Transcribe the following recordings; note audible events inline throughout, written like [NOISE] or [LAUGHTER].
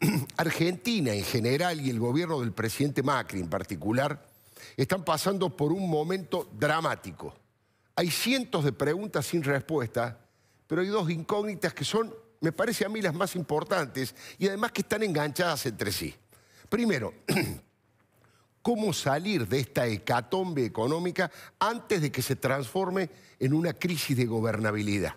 [CLEARS THROAT] Argentina en general y el gobierno del presidente Macri en particular están pasando por un momento dramático. Hay cientos de preguntas sin respuesta, pero hay dos incógnitas que son, me parece a mí, las más importantes y además que están enganchadas entre sí. Primero, [CLEARS THROAT] ¿cómo salir de esta hecatombe económica antes de que se transforme en una crisis de gobernabilidad?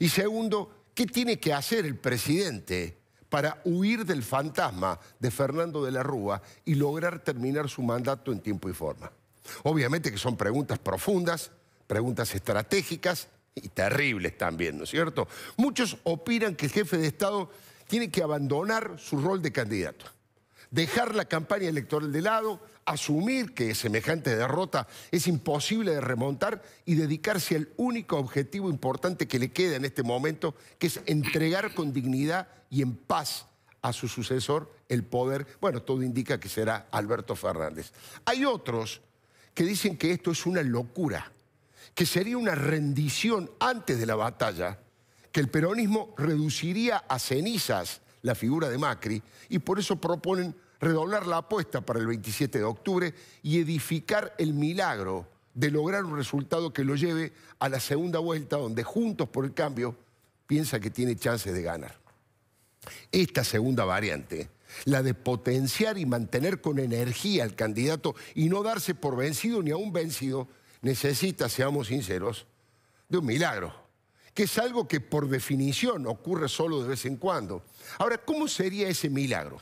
Y segundo, ¿qué tiene que hacer el presidente? para huir del fantasma de Fernando de la Rúa y lograr terminar su mandato en tiempo y forma? Obviamente que son preguntas profundas, preguntas estratégicas y terribles también, ¿no es cierto? Muchos opinan que el jefe de Estado tiene que abandonar su rol de candidato, dejar la campaña electoral de lado, asumir que semejante derrota es imposible de remontar y dedicarse al único objetivo importante que le queda en este momento, que es entregar con dignidad y en paz a su sucesor el poder. Bueno, todo indica que será Alberto Fernández. Hay otros que dicen que esto es una locura, que sería una rendición antes de la batalla, que el peronismo reduciría a cenizas la figura de Macri y por eso proponen redoblar la apuesta para el 27 de octubre y edificar el milagro de lograr un resultado que lo lleve a la segunda vuelta donde Juntos por el Cambio piensa que tiene chances de ganar. Esta segunda variante, la de potenciar y mantener con energía al candidato y no darse por vencido ni aún vencido, necesita, seamos sinceros, de un milagro, que es algo que por definición ocurre solo de vez en cuando. Ahora, ¿cómo sería ese milagro?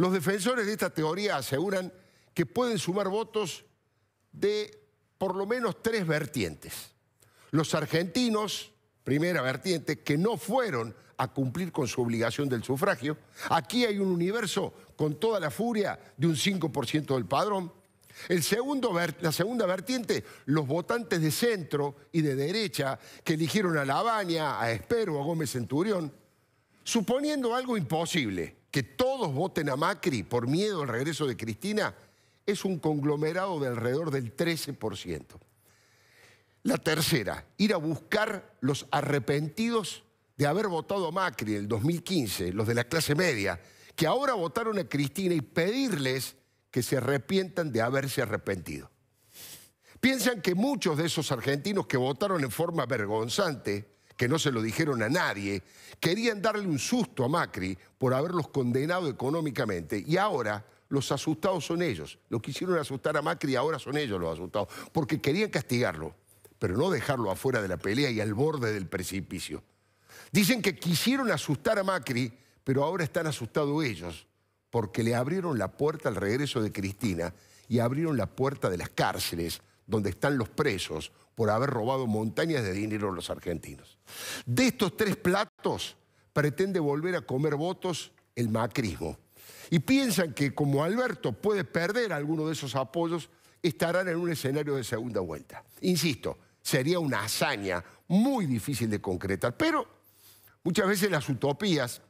Los defensores de esta teoría aseguran que pueden sumar votos de por lo menos tres vertientes. Los argentinos, primera vertiente, que no fueron a cumplir con su obligación del sufragio. Aquí hay un universo con toda la furia de un 5% del padrón. El segundo, la segunda vertiente, los votantes de centro y de derecha que eligieron a Labaña, a Espero, a Gómez Centurión, suponiendo algo imposible, que todos voten a Macri por miedo al regreso de Cristina es un conglomerado de alrededor del 13%. La tercera, ir a buscar los arrepentidos de haber votado a Macri en el 2015, los de la clase media, que ahora votaron a Cristina y pedirles que se arrepientan de haberse arrepentido. Piensan que muchos de esos argentinos que votaron en forma vergonzante que no se lo dijeron a nadie, querían darle un susto a Macri por haberlos condenado económicamente y ahora los asustados son ellos. lo quisieron asustar a Macri y ahora son ellos los asustados, porque querían castigarlo, pero no dejarlo afuera de la pelea y al borde del precipicio. Dicen que quisieron asustar a Macri, pero ahora están asustados ellos, porque le abrieron la puerta al regreso de Cristina y abrieron la puerta de las cárceles donde están los presos por haber robado montañas de dinero a los argentinos. De estos tres platos pretende volver a comer votos el macrismo. Y piensan que como Alberto puede perder alguno de esos apoyos, estarán en un escenario de segunda vuelta. Insisto, sería una hazaña muy difícil de concretar, pero muchas veces las utopías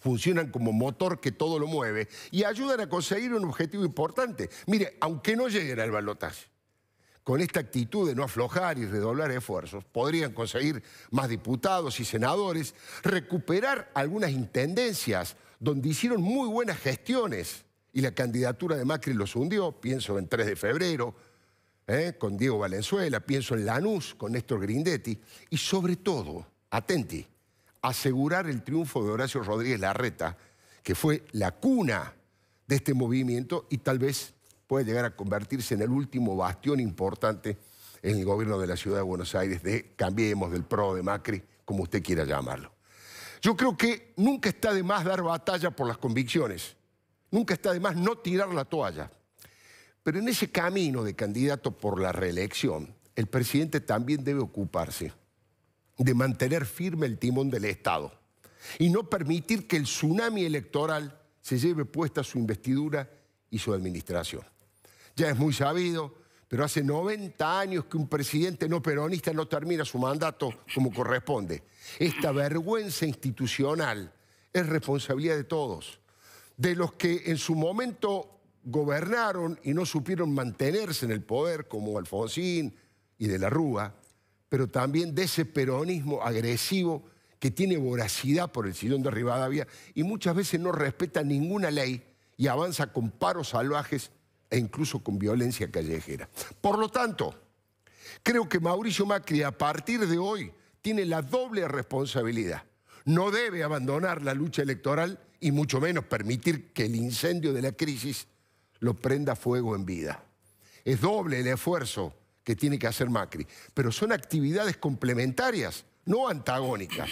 funcionan como motor que todo lo mueve y ayudan a conseguir un objetivo importante. Mire, aunque no lleguen al balotaje, con esta actitud de no aflojar y redoblar esfuerzos, podrían conseguir más diputados y senadores, recuperar algunas intendencias donde hicieron muy buenas gestiones y la candidatura de Macri los hundió, pienso en 3 de febrero, ¿eh? con Diego Valenzuela, pienso en Lanús, con Néstor Grindetti, y sobre todo, atenti, asegurar el triunfo de Horacio Rodríguez Larreta, que fue la cuna de este movimiento y tal vez puede llegar a convertirse en el último bastión importante en el gobierno de la Ciudad de Buenos Aires, de Cambiemos, del PRO, de Macri, como usted quiera llamarlo. Yo creo que nunca está de más dar batalla por las convicciones, nunca está de más no tirar la toalla. Pero en ese camino de candidato por la reelección, el presidente también debe ocuparse de mantener firme el timón del Estado y no permitir que el tsunami electoral se lleve puesta su investidura y su administración ya es muy sabido, pero hace 90 años que un presidente no peronista no termina su mandato como corresponde. Esta vergüenza institucional es responsabilidad de todos, de los que en su momento gobernaron y no supieron mantenerse en el poder, como Alfonsín y de la Rúa, pero también de ese peronismo agresivo que tiene voracidad por el sillón de Rivadavia y muchas veces no respeta ninguna ley y avanza con paros salvajes e incluso con violencia callejera. Por lo tanto, creo que Mauricio Macri a partir de hoy tiene la doble responsabilidad. No debe abandonar la lucha electoral y mucho menos permitir que el incendio de la crisis lo prenda fuego en vida. Es doble el esfuerzo que tiene que hacer Macri, pero son actividades complementarias, no antagónicas.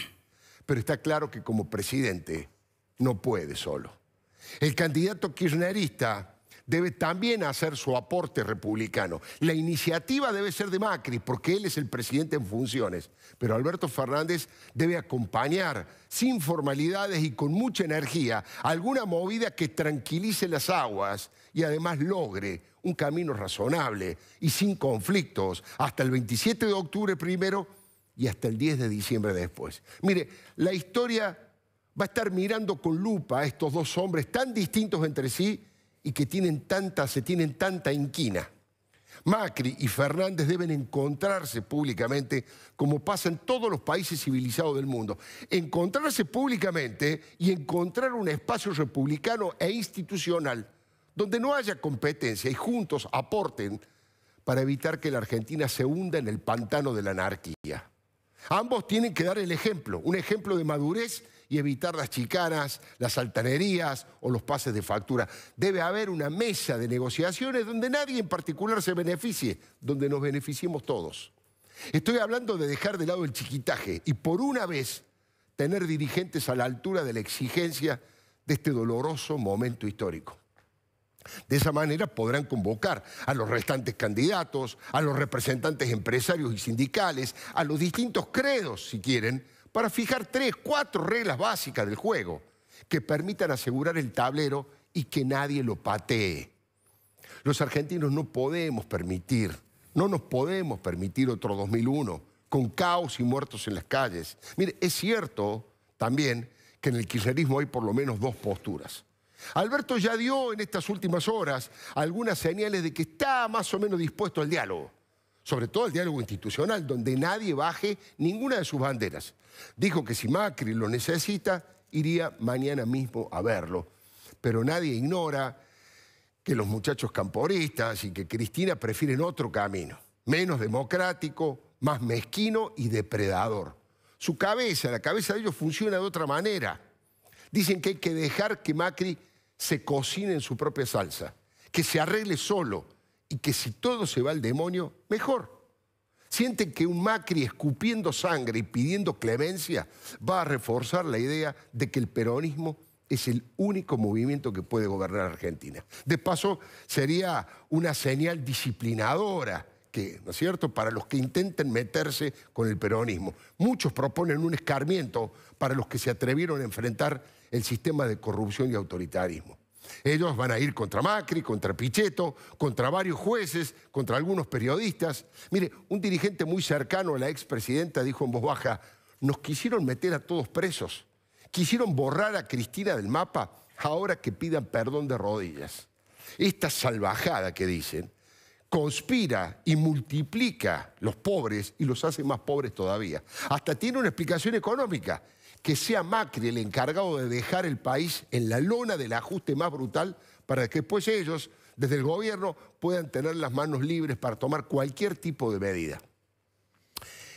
Pero está claro que como presidente no puede solo. El candidato kirchnerista debe también hacer su aporte republicano. La iniciativa debe ser de Macri, porque él es el presidente en funciones, pero Alberto Fernández debe acompañar sin formalidades y con mucha energía alguna movida que tranquilice las aguas y además logre un camino razonable y sin conflictos hasta el 27 de octubre primero y hasta el 10 de diciembre después. Mire, la historia va a estar mirando con lupa a estos dos hombres tan distintos entre sí y que tienen tanta, se tienen tanta inquina. Macri y Fernández deben encontrarse públicamente, como pasa en todos los países civilizados del mundo. Encontrarse públicamente y encontrar un espacio republicano e institucional donde no haya competencia y juntos aporten para evitar que la Argentina se hunda en el pantano de la anarquía. Ambos tienen que dar el ejemplo, un ejemplo de madurez y evitar las chicanas, las altanerías o los pases de factura. Debe haber una mesa de negociaciones donde nadie en particular se beneficie, donde nos beneficiemos todos. Estoy hablando de dejar de lado el chiquitaje y por una vez tener dirigentes a la altura de la exigencia de este doloroso momento histórico. De esa manera podrán convocar a los restantes candidatos, a los representantes empresarios y sindicales, a los distintos credos, si quieren, para fijar tres, cuatro reglas básicas del juego que permitan asegurar el tablero y que nadie lo patee. Los argentinos no podemos permitir, no nos podemos permitir otro 2001 con caos y muertos en las calles. Mire, es cierto también que en el kirchnerismo hay por lo menos dos posturas. Alberto ya dio en estas últimas horas algunas señales de que está más o menos dispuesto al diálogo sobre todo el diálogo institucional, donde nadie baje ninguna de sus banderas. Dijo que si Macri lo necesita, iría mañana mismo a verlo. Pero nadie ignora que los muchachos camporistas y que Cristina prefieren otro camino, menos democrático, más mezquino y depredador. Su cabeza, la cabeza de ellos funciona de otra manera. Dicen que hay que dejar que Macri se cocine en su propia salsa, que se arregle solo, y que si todo se va al demonio, mejor. Sienten que un Macri escupiendo sangre y pidiendo clemencia va a reforzar la idea de que el peronismo es el único movimiento que puede gobernar Argentina. De paso, sería una señal disciplinadora que, ¿no es cierto?, para los que intenten meterse con el peronismo. Muchos proponen un escarmiento para los que se atrevieron a enfrentar el sistema de corrupción y autoritarismo. Ellos van a ir contra Macri, contra Pichetto, contra varios jueces, contra algunos periodistas. Mire, un dirigente muy cercano a la expresidenta dijo en voz baja, nos quisieron meter a todos presos, quisieron borrar a Cristina del mapa ahora que pidan perdón de rodillas. Esta salvajada que dicen conspira y multiplica los pobres y los hace más pobres todavía. Hasta tiene una explicación económica que sea Macri el encargado de dejar el país en la lona del ajuste más brutal para que después ellos, desde el gobierno, puedan tener las manos libres para tomar cualquier tipo de medida.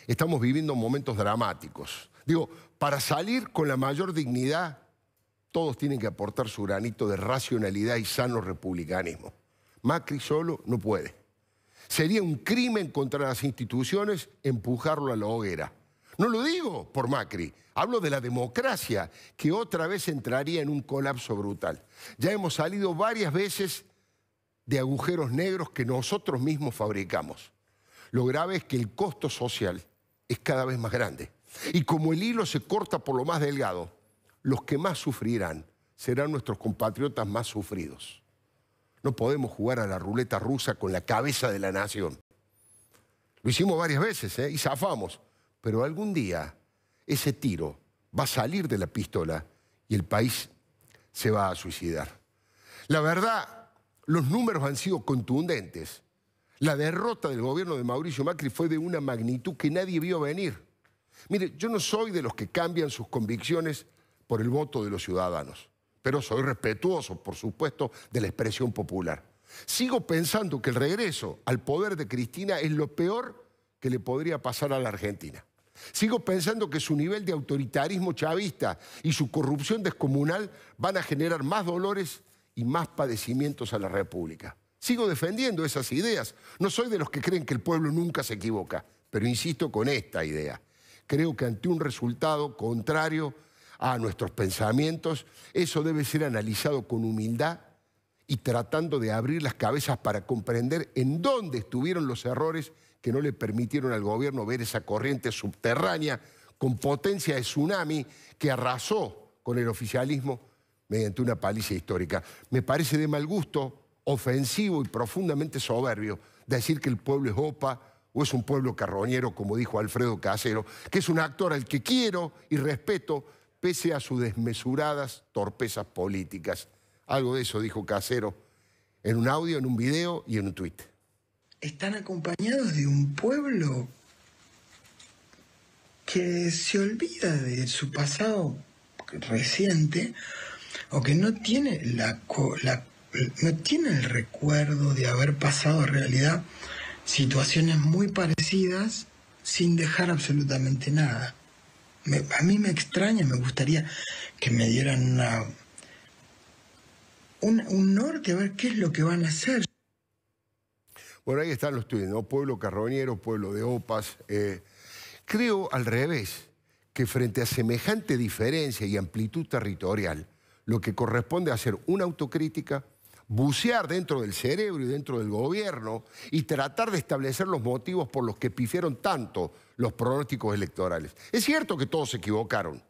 Estamos viviendo momentos dramáticos. Digo, para salir con la mayor dignidad, todos tienen que aportar su granito de racionalidad y sano republicanismo. Macri solo no puede. Sería un crimen contra las instituciones empujarlo a la hoguera. No lo digo por Macri, hablo de la democracia, que otra vez entraría en un colapso brutal. Ya hemos salido varias veces de agujeros negros que nosotros mismos fabricamos. Lo grave es que el costo social es cada vez más grande. Y como el hilo se corta por lo más delgado, los que más sufrirán serán nuestros compatriotas más sufridos. No podemos jugar a la ruleta rusa con la cabeza de la nación. Lo hicimos varias veces ¿eh? y zafamos pero algún día ese tiro va a salir de la pistola y el país se va a suicidar. La verdad, los números han sido contundentes. La derrota del gobierno de Mauricio Macri fue de una magnitud que nadie vio venir. Mire, yo no soy de los que cambian sus convicciones por el voto de los ciudadanos, pero soy respetuoso, por supuesto, de la expresión popular. Sigo pensando que el regreso al poder de Cristina es lo peor que le podría pasar a la Argentina. Sigo pensando que su nivel de autoritarismo chavista y su corrupción descomunal van a generar más dolores y más padecimientos a la República. Sigo defendiendo esas ideas. No soy de los que creen que el pueblo nunca se equivoca, pero insisto con esta idea. Creo que ante un resultado contrario a nuestros pensamientos, eso debe ser analizado con humildad y tratando de abrir las cabezas para comprender en dónde estuvieron los errores que no le permitieron al gobierno ver esa corriente subterránea con potencia de tsunami que arrasó con el oficialismo mediante una paliza histórica. Me parece de mal gusto, ofensivo y profundamente soberbio decir que el pueblo es OPA o es un pueblo carroñero, como dijo Alfredo Casero, que es un actor al que quiero y respeto pese a sus desmesuradas torpezas políticas. Algo de eso dijo Casero en un audio, en un video y en un tuit están acompañados de un pueblo que se olvida de su pasado reciente o que no tiene la, no tiene el recuerdo de haber pasado en realidad situaciones muy parecidas sin dejar absolutamente nada. a mí me extraña, me gustaría que me dieran un, un norte a ver qué es lo que van a hacer. Bueno, ahí están los tuyos, ¿no? Pueblo carroñero, pueblo de opas. Eh, creo al revés, que frente a semejante diferencia y amplitud territorial, lo que corresponde es hacer una autocrítica, bucear dentro del cerebro y dentro del gobierno y tratar de establecer los motivos por los que pifieron tanto los pronósticos electorales. Es cierto que todos se equivocaron,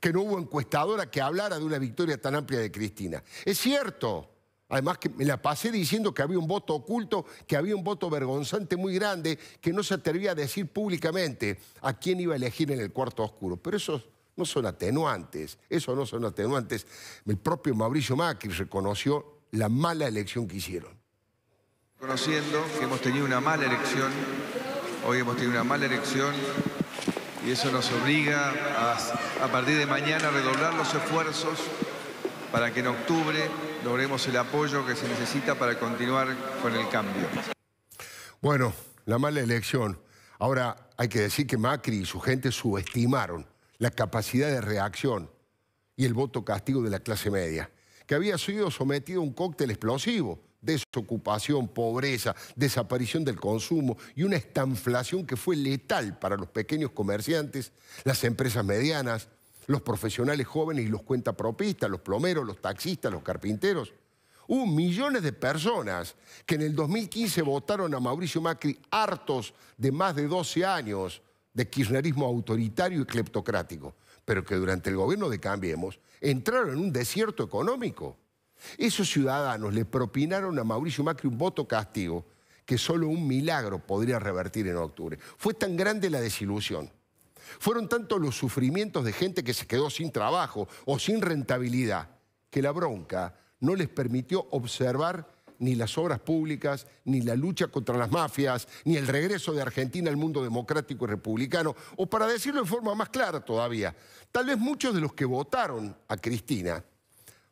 que no hubo encuestadora que hablara de una victoria tan amplia de Cristina. Es cierto Además que me la pasé diciendo que había un voto oculto, que había un voto vergonzante muy grande, que no se atrevía a decir públicamente a quién iba a elegir en el cuarto oscuro. Pero esos no son atenuantes, eso no son atenuantes. El propio Mauricio Macri reconoció la mala elección que hicieron. Conociendo que hemos tenido una mala elección, hoy hemos tenido una mala elección y eso nos obliga a partir de mañana a redoblar los esfuerzos para que en octubre logremos el apoyo que se necesita para continuar con el cambio. Bueno, la mala elección. Ahora, hay que decir que Macri y su gente subestimaron la capacidad de reacción y el voto castigo de la clase media, que había sido sometido a un cóctel explosivo, desocupación, pobreza, desaparición del consumo y una estanflación que fue letal para los pequeños comerciantes, las empresas medianas, los profesionales jóvenes y los cuentapropistas, los plomeros, los taxistas, los carpinteros. Hubo millones de personas que en el 2015 votaron a Mauricio Macri hartos de más de 12 años de kirchnerismo autoritario y cleptocrático, pero que durante el gobierno de Cambiemos entraron en un desierto económico. Esos ciudadanos le propinaron a Mauricio Macri un voto castigo que solo un milagro podría revertir en octubre. Fue tan grande la desilusión fueron tantos los sufrimientos de gente que se quedó sin trabajo o sin rentabilidad, que la bronca no les permitió observar ni las obras públicas, ni la lucha contra las mafias, ni el regreso de Argentina al mundo democrático y republicano, o para decirlo en forma más clara todavía, tal vez muchos de los que votaron a Cristina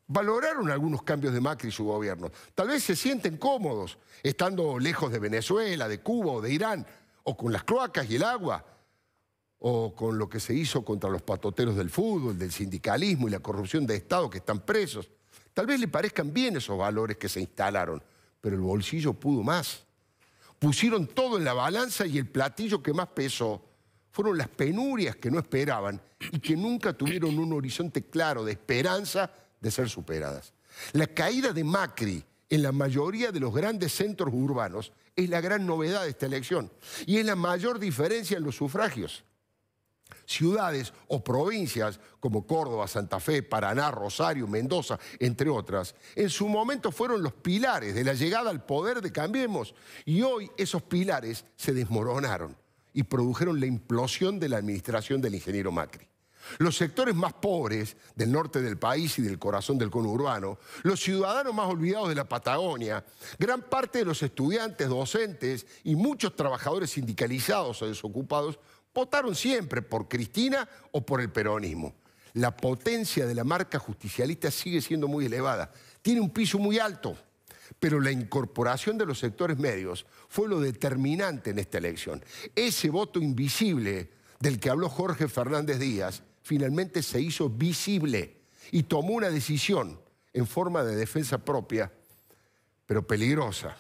valoraron algunos cambios de Macri y su gobierno. Tal vez se sienten cómodos estando lejos de Venezuela, de Cuba o de Irán, o con las cloacas y el agua, o con lo que se hizo contra los patoteros del fútbol, del sindicalismo y la corrupción de Estado que están presos. Tal vez le parezcan bien esos valores que se instalaron, pero el bolsillo pudo más. Pusieron todo en la balanza y el platillo que más pesó fueron las penurias que no esperaban y que nunca tuvieron un horizonte claro de esperanza de ser superadas. La caída de Macri en la mayoría de los grandes centros urbanos es la gran novedad de esta elección y es la mayor diferencia en los sufragios ciudades o provincias como Córdoba, Santa Fe, Paraná, Rosario, Mendoza, entre otras, en su momento fueron los pilares de la llegada al poder de Cambiemos y hoy esos pilares se desmoronaron y produjeron la implosión de la administración del ingeniero Macri. Los sectores más pobres del norte del país y del corazón del conurbano, los ciudadanos más olvidados de la Patagonia, gran parte de los estudiantes, docentes y muchos trabajadores sindicalizados o desocupados votaron siempre por Cristina o por el peronismo. La potencia de la marca justicialista sigue siendo muy elevada. Tiene un piso muy alto, pero la incorporación de los sectores medios fue lo determinante en esta elección. Ese voto invisible del que habló Jorge Fernández Díaz finalmente se hizo visible y tomó una decisión en forma de defensa propia, pero peligrosa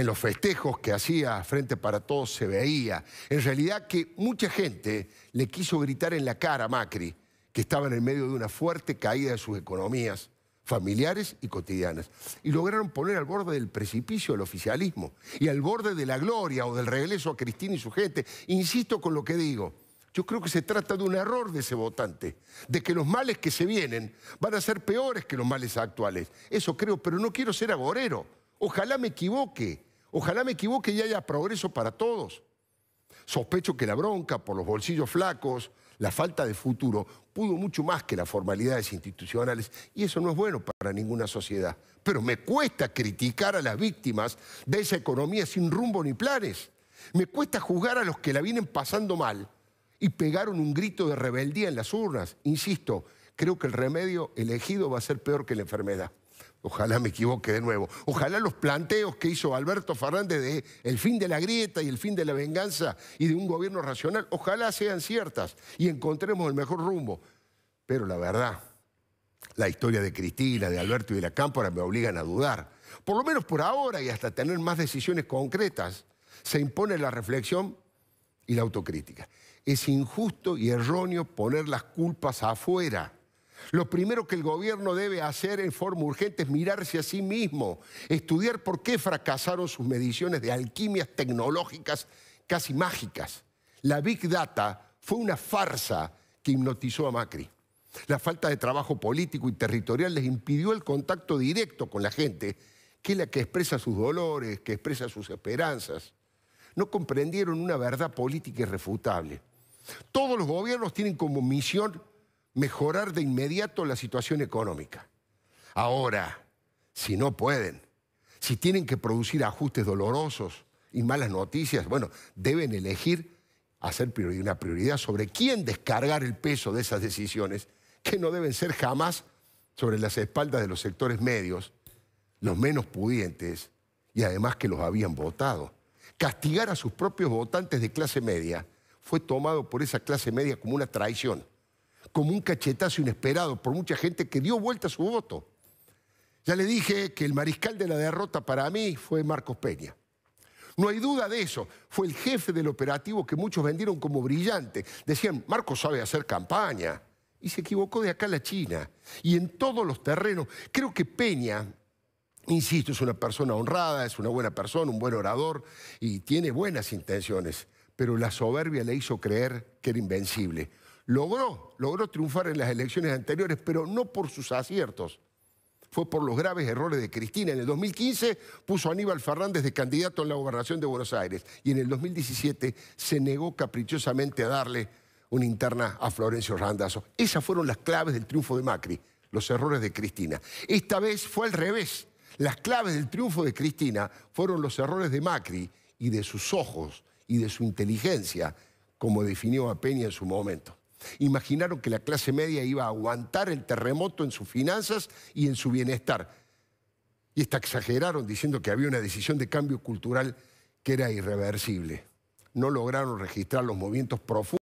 en los festejos que hacía frente para todos se veía, en realidad que mucha gente le quiso gritar en la cara a Macri, que estaba en el medio de una fuerte caída de sus economías familiares y cotidianas. Y lograron poner al borde del precipicio el oficialismo y al borde de la gloria o del regreso a Cristina y su gente. Insisto con lo que digo. Yo creo que se trata de un error de ese votante, de que los males que se vienen van a ser peores que los males actuales. Eso creo, pero no quiero ser agorero. Ojalá me equivoque. Ojalá me equivoque y haya progreso para todos. Sospecho que la bronca por los bolsillos flacos, la falta de futuro, pudo mucho más que las formalidades institucionales y eso no es bueno para ninguna sociedad. Pero me cuesta criticar a las víctimas de esa economía sin rumbo ni planes. Me cuesta juzgar a los que la vienen pasando mal y pegaron un grito de rebeldía en las urnas. Insisto, creo que el remedio elegido va a ser peor que la enfermedad. Ojalá me equivoque de nuevo. Ojalá los planteos que hizo Alberto Fernández de el fin de la grieta y el fin de la venganza y de un gobierno racional, ojalá sean ciertas y encontremos el mejor rumbo. Pero la verdad, la historia de Cristina, de Alberto y de la Cámpora me obligan a dudar. Por lo menos por ahora y hasta tener más decisiones concretas, se impone la reflexión y la autocrítica. Es injusto y erróneo poner las culpas afuera lo primero que el gobierno debe hacer en forma urgente es mirarse a sí mismo, estudiar por qué fracasaron sus mediciones de alquimias tecnológicas casi mágicas. La Big Data fue una farsa que hipnotizó a Macri. La falta de trabajo político y territorial les impidió el contacto directo con la gente, que es la que expresa sus dolores, que expresa sus esperanzas. No comprendieron una verdad política irrefutable. Todos los gobiernos tienen como misión mejorar de inmediato la situación económica. Ahora, si no pueden, si tienen que producir ajustes dolorosos y malas noticias, bueno, deben elegir hacer una prioridad sobre quién descargar el peso de esas decisiones, que no deben ser jamás sobre las espaldas de los sectores medios, los menos pudientes y además que los habían votado. Castigar a sus propios votantes de clase media fue tomado por esa clase media como una traición como un cachetazo inesperado por mucha gente que dio vuelta su voto. Ya le dije que el mariscal de la derrota para mí fue Marcos Peña. No hay duda de eso. Fue el jefe del operativo que muchos vendieron como brillante. Decían, Marcos sabe hacer campaña. Y se equivocó de acá a la China. Y en todos los terrenos. Creo que Peña, insisto, es una persona honrada, es una buena persona, un buen orador y tiene buenas intenciones. Pero la soberbia le hizo creer que era invencible logró, logró triunfar en las elecciones anteriores, pero no por sus aciertos. Fue por los graves errores de Cristina. En el 2015 puso a Aníbal Fernández de candidato en la gobernación de Buenos Aires y en el 2017 se negó caprichosamente a darle una interna a Florencio Randazzo. Esas fueron las claves del triunfo de Macri, los errores de Cristina. Esta vez fue al revés. Las claves del triunfo de Cristina fueron los errores de Macri y de sus ojos y de su inteligencia, como definió a Peña en su momento. Imaginaron que la clase media iba a aguantar el terremoto en sus finanzas y en su bienestar. Y hasta exageraron diciendo que había una decisión de cambio cultural que era irreversible. No lograron registrar los movimientos profundos.